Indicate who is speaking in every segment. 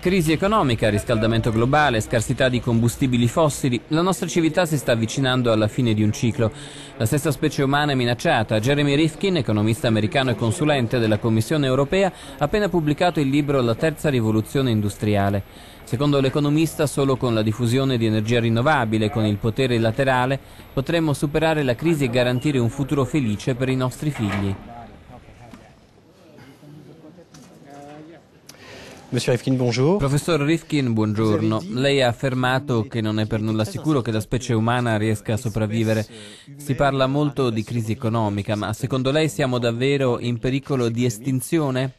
Speaker 1: Crisi economica, riscaldamento globale, scarsità di combustibili fossili, la nostra civiltà si sta avvicinando alla fine di un ciclo. La stessa specie umana è minacciata. Jeremy Rifkin, economista americano e consulente della Commissione europea, ha appena pubblicato il libro La terza rivoluzione industriale. Secondo l'economista, solo con la diffusione di energia rinnovabile con il potere laterale potremmo superare la crisi e garantire un futuro felice per i nostri figli. Rifkin, Professor Rifkin, buongiorno. Lei ha affermato che non è per nulla sicuro che la specie umana riesca a sopravvivere. Si parla molto di crisi economica, ma secondo lei siamo davvero in pericolo di estinzione?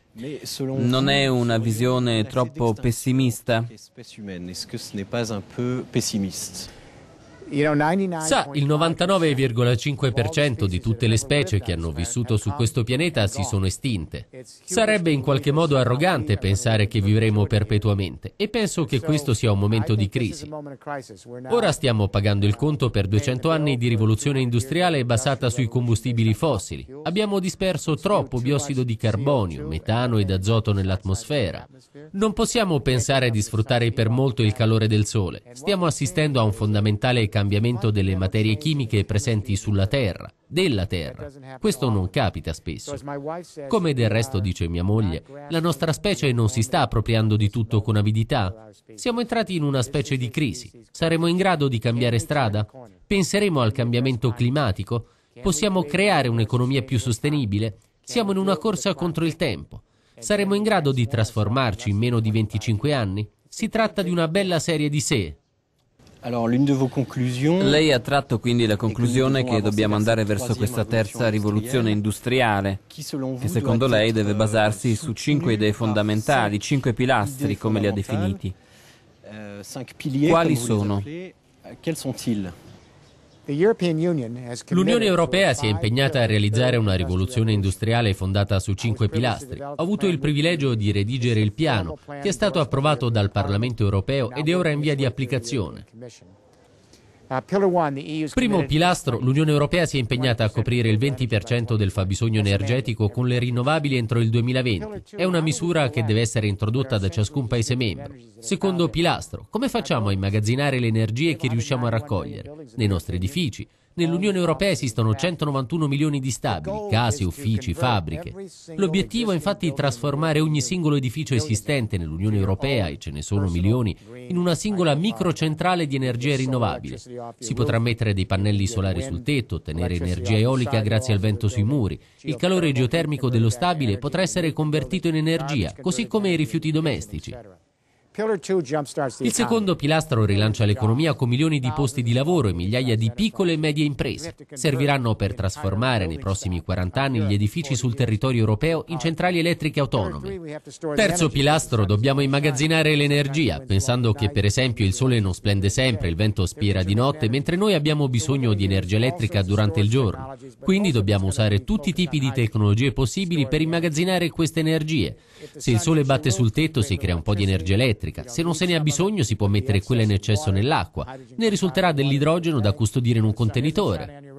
Speaker 1: Non è una visione troppo pessimista? Sa, il
Speaker 2: 99,5% di tutte le specie che hanno vissuto su questo pianeta si sono estinte. Sarebbe in qualche modo arrogante pensare che vivremo perpetuamente e penso che questo sia un momento di crisi. Ora stiamo pagando il conto per 200 anni di rivoluzione industriale basata sui combustibili fossili. Abbiamo disperso troppo biossido di carbonio, metano ed azoto nell'atmosfera. Non possiamo pensare di sfruttare per molto il calore del sole. Stiamo assistendo a un fondamentale cambiamento cambiamento delle materie chimiche presenti sulla Terra, della Terra. Questo non capita spesso. Come del resto dice mia moglie, la nostra specie non si sta appropriando di tutto con avidità. Siamo entrati in una specie di crisi. Saremo in grado di cambiare strada? Penseremo al cambiamento climatico? Possiamo creare un'economia più sostenibile? Siamo in una corsa contro il tempo. Saremo in grado di trasformarci in meno di 25 anni? Si tratta di una bella serie di sé,
Speaker 1: lei ha tratto quindi la conclusione che dobbiamo andare verso questa terza rivoluzione industriale, che secondo lei deve euh, basarsi su cinque idee fondamentali, cinque pilastri come le ha definiti. Euh, Quali sono? L'Unione
Speaker 2: Europea si è impegnata a realizzare una rivoluzione industriale fondata su cinque pilastri. Ho avuto il privilegio di redigere il piano, che è stato approvato dal Parlamento europeo ed è ora in via di applicazione. Ah, Primo pilastro, l'Unione Europea si è impegnata a coprire il 20% del fabbisogno energetico con le rinnovabili entro il 2020. È una misura che deve essere introdotta da ciascun Paese membro. Secondo pilastro, come facciamo a immagazzinare le energie che riusciamo a raccogliere? Nei nostri edifici, Nell'Unione Europea esistono 191 milioni di stabili, case, uffici, fabbriche. L'obiettivo è infatti trasformare ogni singolo edificio esistente nell'Unione Europea, e ce ne sono milioni, in una singola microcentrale di energia rinnovabile. Si potrà mettere dei pannelli solari sul tetto, ottenere energia eolica grazie al vento sui muri. Il calore geotermico dello stabile potrà essere convertito in energia, così come i rifiuti domestici. Il secondo pilastro rilancia l'economia con milioni di posti di lavoro e migliaia di piccole e medie imprese. Serviranno per trasformare nei prossimi 40 anni gli edifici sul territorio europeo in centrali elettriche autonome. Terzo pilastro, dobbiamo immagazzinare l'energia, pensando che per esempio il sole non splende sempre, il vento spira di notte, mentre noi abbiamo bisogno di energia elettrica durante il giorno. Quindi dobbiamo usare tutti i tipi di tecnologie possibili per immagazzinare queste energie se il sole batte sul tetto si crea un po' di energia elettrica, se non se ne ha bisogno si può mettere quella in eccesso nell'acqua, ne risulterà dell'idrogeno da custodire in un contenitore.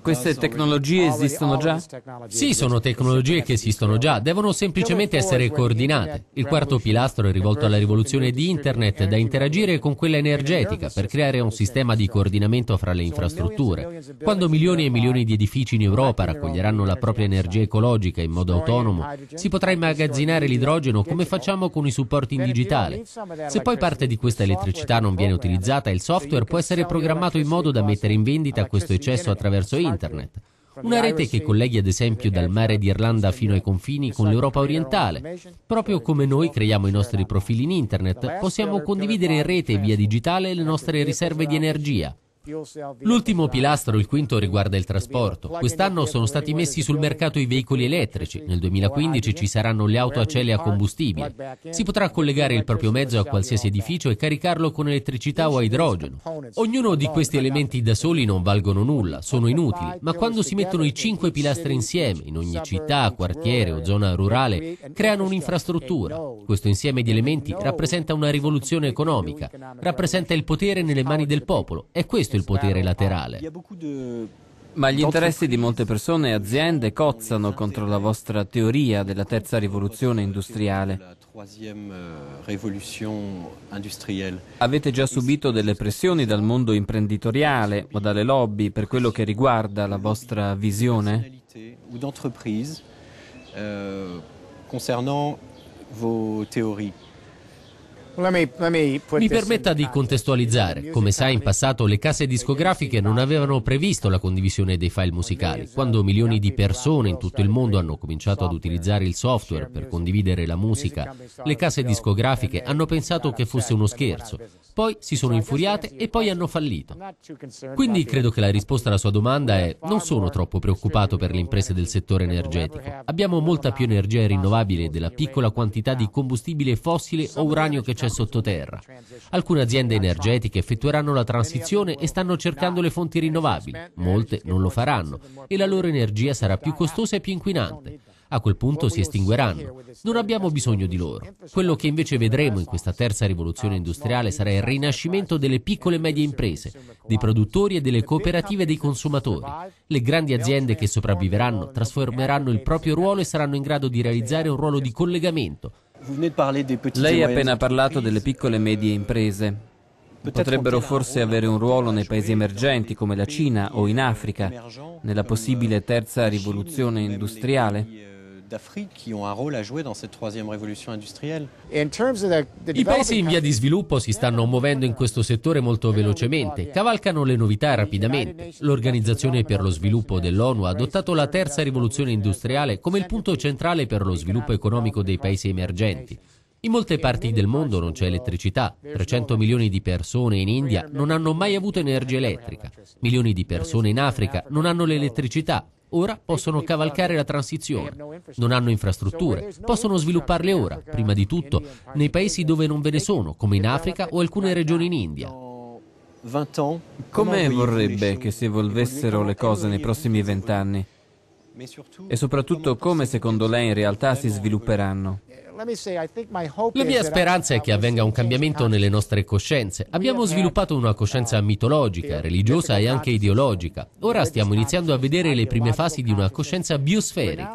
Speaker 2: Queste tecnologie esistono già? Sì, sono tecnologie che esistono già, devono semplicemente essere coordinate. Il quarto pilastro è rivolto alla rivoluzione di Internet da interagire con quella energetica per creare un sistema di coordinamento fra le infrastrutture. Quando milioni e milioni di edifici in Europa raccoglieranno la propria energia ecologica in modo autonomo, si potrà immagazzinare l'idrogeno come facciamo con i supporti in digitale. Se poi parte di questa elettricità non viene utilizzata, il software può essere programmato in modo da mettere in vendita questo questo eccesso attraverso internet. Una rete che colleghi ad esempio dal mare d'Irlanda fino ai confini con l'Europa orientale. Proprio come noi creiamo i nostri profili in internet, possiamo condividere in rete via digitale le nostre riserve di energia. L'ultimo pilastro, il quinto, riguarda il trasporto. Quest'anno sono stati messi sul mercato i veicoli elettrici, nel 2015 ci saranno le auto a celle a combustibile. Si potrà collegare il proprio mezzo a qualsiasi edificio e caricarlo con elettricità o a idrogeno. Ognuno di questi elementi da soli non valgono nulla, sono inutili, ma quando si mettono i cinque pilastri insieme, in ogni città, quartiere o zona rurale, creano un'infrastruttura. Questo insieme di elementi rappresenta una rivoluzione economica, rappresenta il potere nelle mani del
Speaker 1: popolo. È questo questo il potere laterale. Ma gli interessi di molte persone e aziende cozzano contro la vostra teoria della terza rivoluzione industriale. Euh, Avete già subito delle pressioni dal mondo imprenditoriale o dalle lobby per quello che riguarda la vostra visione? Euh, concernant vos théories. Mi permetta
Speaker 2: di contestualizzare. Come sa, in passato le case discografiche non avevano previsto la condivisione dei file musicali. Quando esatto. milioni di persone in tutto il mondo hanno cominciato ad utilizzare il software per condividere la musica, le case discografiche hanno pensato che fosse uno scherzo. Poi si sono infuriate e poi hanno fallito. Quindi credo che la risposta alla sua domanda è non sono troppo preoccupato per le imprese del settore energetico. Abbiamo molta più energia rinnovabile della piccola quantità di combustibile fossile o uranio che c'è tracce sottoterra. Alcune aziende energetiche effettueranno la transizione e stanno cercando le fonti rinnovabili, molte non lo faranno e la loro energia sarà più costosa e più inquinante. A quel punto si estingueranno. Non abbiamo bisogno di loro. Quello che invece vedremo in questa terza rivoluzione industriale sarà il rinascimento delle piccole e medie imprese, dei produttori e delle cooperative dei consumatori. Le grandi aziende che sopravviveranno trasformeranno il proprio ruolo e saranno in grado di realizzare un ruolo di collegamento
Speaker 1: lei ha appena parlato delle piccole e medie imprese. Potrebbero forse avere un ruolo nei paesi emergenti come la Cina o in Africa, nella possibile euh, terza rivoluzione industriale. Euh, d'Afrique qui ont un rôle à jouer dans cette troisième rivoluzione industrielle.
Speaker 2: I paesi in via di sviluppo si stanno muovendo in questo settore molto velocemente, cavalcano le novità rapidamente. L'Organizzazione per lo sviluppo dell'ONU ha adottato la terza rivoluzione industriale come il punto centrale per lo sviluppo economico dei paesi emergenti. In molte parti del mondo non c'è elettricità, 300 milioni di persone in India non hanno mai avuto energia elettrica, milioni di persone in Africa non hanno l'elettricità, Ora possono cavalcare la transizione. Non hanno infrastrutture. Possono svilupparle ora, prima di tutto, nei paesi dove non ve ne ecco, sono, come in Africa o alcune regioni in India.
Speaker 1: Come vorrebbe che si evolvessero le cose nei prossimi vent'anni? E soprattutto come secondo lei in realtà si svilupperanno?
Speaker 2: La mia speranza è che avvenga un cambiamento nelle nostre coscienze. Abbiamo sviluppato una coscienza mitologica, religiosa e anche ideologica. Ora stiamo iniziando a vedere le prime fasi di una coscienza biosferica.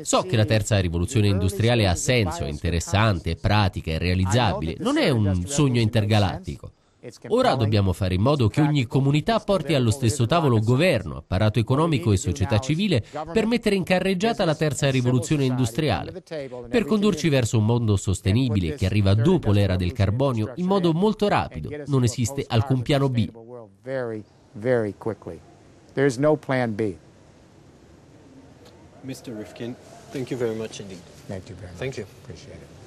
Speaker 2: So che la terza rivoluzione industriale ha senso, è interessante, è pratica, è realizzabile. Non è un sogno intergalattico. Ora dobbiamo fare in modo che ogni comunità porti allo stesso tavolo governo, apparato economico e società civile per mettere in carreggiata la terza rivoluzione industriale, per condurci verso un mondo sostenibile che arriva dopo l'era del carbonio in modo molto rapido. Non esiste alcun piano B.
Speaker 1: Mr. Rifkin, thank you very much indeed. Thank you very much. Thank you. Appreciate it.